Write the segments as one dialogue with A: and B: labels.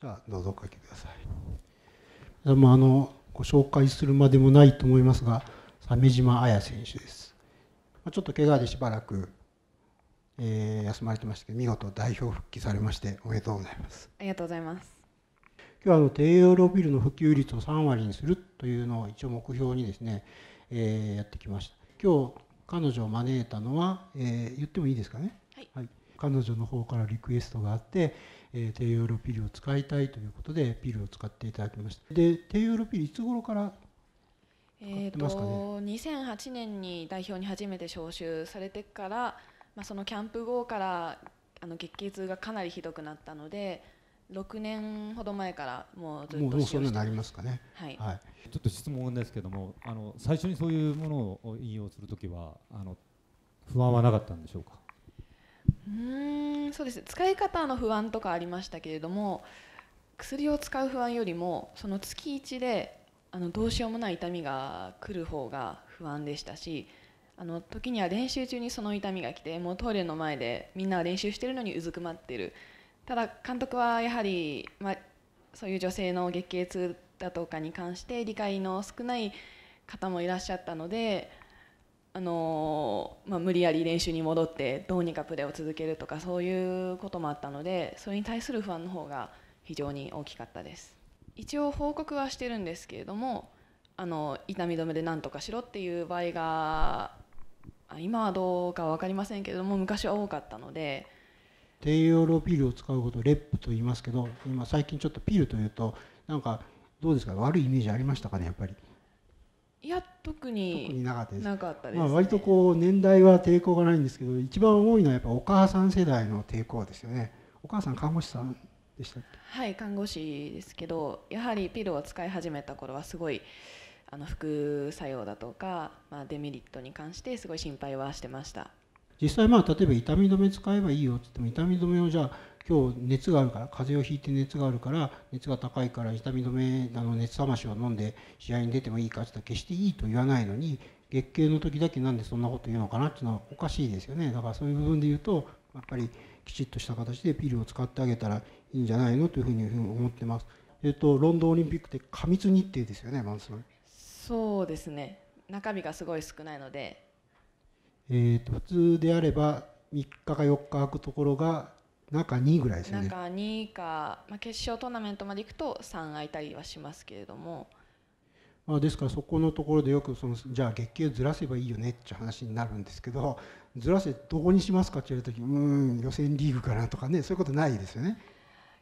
A: じゃあどうぞお書きください。でもあのご紹介するまでもないと思いますが鮫島綾選手です。ちょっと怪我でしばらく、えー、休まれてまして、見事代表復帰されましておめでとうございます。あ
B: りがとうございます。
A: 今日はあの低用量ビルの普及率を3割にするというのを一応目標にですね、えー、やってきました。今日彼女を招いたのは、えー、言ってもいいですかね。はい、はい彼女の方からリクエストがあって、えー、低用量ピルを使いたいということでピルを使っていただきましたで低用量ピルいつ頃から
B: 使ってますかね、え2008年に代表に初めて招集されてから、まあ、そのキャンプ後からあの月経痛がかなりひどくなったので6年ほど前からもうずっと使うなりますかね、はい、はい、
A: ちょっと質問ですけどもあの最初にそういうものを引用するときはあの不安はなかったんでしょうか
B: うんそうです使い方の不安とかありましたけれども薬を使う不安よりもその月1であのどうしようもない痛みが来る方が不安でしたしあの時には練習中にその痛みが来てもうトイレの前でみんな練習してるのにうずくまってるただ監督はやはり、まあ、そういう女性の月経痛だとかに関して理解の少ない方もいらっしゃったのであのまあ、無理やり練習に戻ってどうにかプレーを続けるとかそういうこともあったのでそれに対する不安の方が非常に大きかったです一応報告はしてるんですけれどもあの痛み止めで何とかしろっていう場合が今はどうか分かりませんけれども昔は多かったので
A: 低用量ピルを使うことをレップと言いますけど今最近ちょっとピルというとなんかどうですか悪いイメージありましたかねやっぱり。
B: いや特に特になかったですたです、ね、まあ、割と
A: こう年代は抵抗がないんですけど一番多いのはやっぱお母さん世代の抵抗ですよねお母さん看護師さんでした
B: はい看護師ですけどやはりピルを使い始めた頃はすごいあの副作用だとか、まあ、デメリットに関してすごい心配はしてました
A: 実際まあ例えば痛み止め使えばいいよって言っても痛み止めをじゃあ今日熱があるから風邪をひいて熱があるから熱が高いから痛み止めあの熱冷ましを飲んで試合に出てもいいかって言ったら決していいと言わないのに月経の時だけなんでそんなこと言うのかなっていうのはおかしいですよねだからそういう部分で言うとやっぱりきちっとした形でピルを使ってあげたらいいんじゃないのというふうに思ってます。えっ、とロンドンオリンピックって過密日程ですよね、マンス
B: そうですね。中身がすごい少ないので。
A: えっ、ー、と普通であれば3日か4日空くところが中2ぐらいですね中
B: 2か、まあ、決勝トーナメントまで行くと3空いたりはしますけれども、
A: まあ、ですからそこのところでよくそのじゃあ月給ずらせばいいよねっていう話になるんですけどずらせどこにしますかって言われた時うん予選リーグかなとかねそういうことないですよね。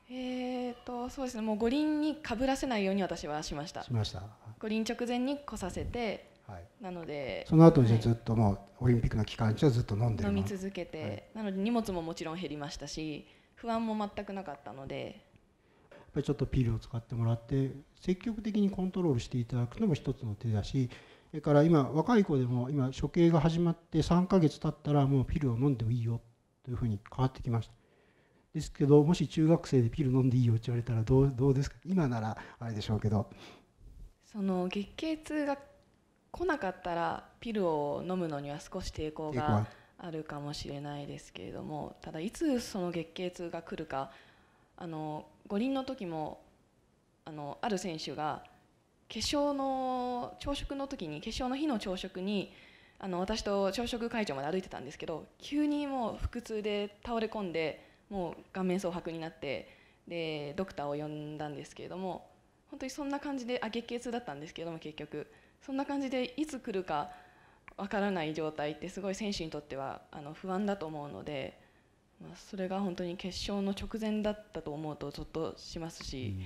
B: えーとそうですねもう五輪にかぶらせないように私はしましたしました五輪直前に来させてはい、なのでその後じゃ
A: ずっともう、オリンピックの期間中はずっと飲んで飲み続
B: けて、はい、なので荷物ももちろん減りましたし不安も全くなかったので
A: やっぱりちょっとピルを使ってもらって積極的にコントロールしていただくのも一つの手だしそれから今若い子でも今処刑が始まって3ヶ月経ったらもうピルを飲んでもいいよというふうに変わってきましたですけどもし中学生でピル飲んでいいよって言われたらどうどうですか今ならあれでしょうけど
B: その月経痛が来なかったらピルを飲むのには少し抵抗があるかもしれないですけれどもただいつその月経痛が来るかあの五輪の時もあのある選手が化粧の朝食の時に化粧の日の朝食にあの私と朝食会場まで歩いてたんですけど急にもう腹痛で倒れ込んでもう顔面蒼白になってでドクターを呼んだんですけれども本当にそんな感じであ月経痛だったんですけども結局そんな感じでいつ来るかわからない状態ってすごい選手にとってはあの不安だと思うので、まあ、それが本当に決勝の直前だったと思うとちょっとしますし、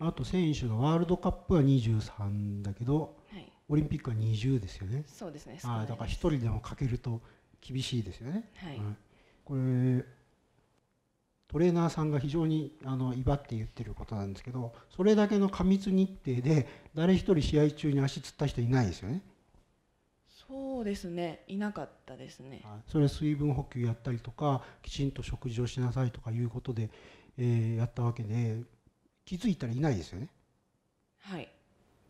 A: うん、あと選手がワールドカップは23だけど、はい、オリンピックは20ですよねそ
B: うですねあだから一
A: 人でもかけると厳しいですよね、はい、うん、これトレーナーさんが非常にあの威張って言ってることなんですけどそれだけの過密日程で誰一人試合中に足つった人いないですよね
B: そうですねいなかったですね、そ
A: れ水分補給やったりとかきちんと食事をしなさいとかいうことで、えー、やったわけで気づいたらいないですよねはい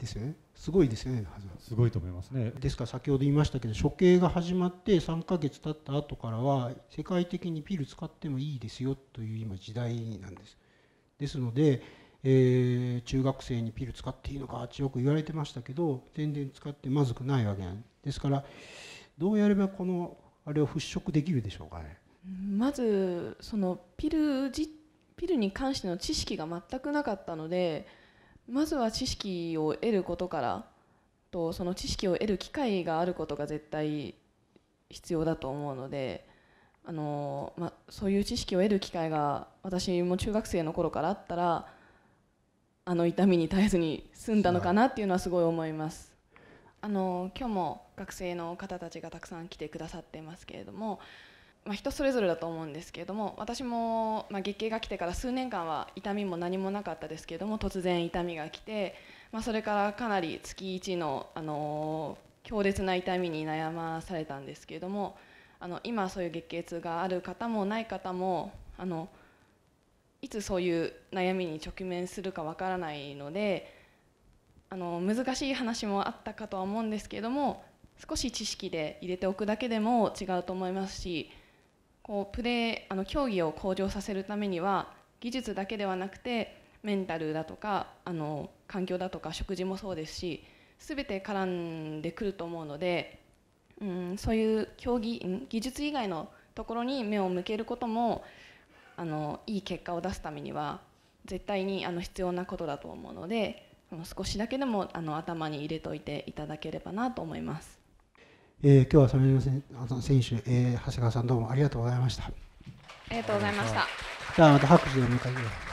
A: ですよねすごいですよねすごいと思いますねですから先ほど言いましたけど処刑が始まって3ヶ月経った後からは世界的にピル使ってもいいですよという今時代なんですですので、えー、中学生にピル使っていいのかよく言われてましたけど全然使ってまずくないわけなんですからどうやればこのあれを払拭できるでしょうかね
B: まずそのピルピルに関しての知識が全くなかったのでまずは知識を得ることからとその知識を得る機会があることが絶対必要だと思うのであの、まそういう知識を得る機会が私も中学生の頃からあったらあの痛みに耐えずに済んだのかなっていうのはすごい思います。あの今日も学生の方たちがたくさん来てくださってますけれどもまあ、人それぞれだと思うんですけれども私も、まあ、月経が来てから数年間は痛みも何もなかったですけれども突然痛みが来て、まあ、それからかなり月1の、あのー、強烈な痛みに悩まされたんですけれどもあの今そういう月経痛がある方もない方もあのいつそういう悩みに直面するかわからないのであの難しい話もあったかとは思うんですけれども少し知識で入れておくだけでも違うと思いますしこうプレーあの競技を向上させるためには技術だけではなくてメンタルだとかあの環境だとか食事もそうですし全て絡んでくると思うので、うん、そういう競技技術以外のところに目を向けることもあのいい結果を出すためには絶対にあの必要なことだと思うので少しだけでもあの頭に入れといていただければなと思います。
A: えー、今日はそれの選手、えー、長谷川さんどうもありがとうございました。ありがとうございました。じゃあまた拍手を迎えて。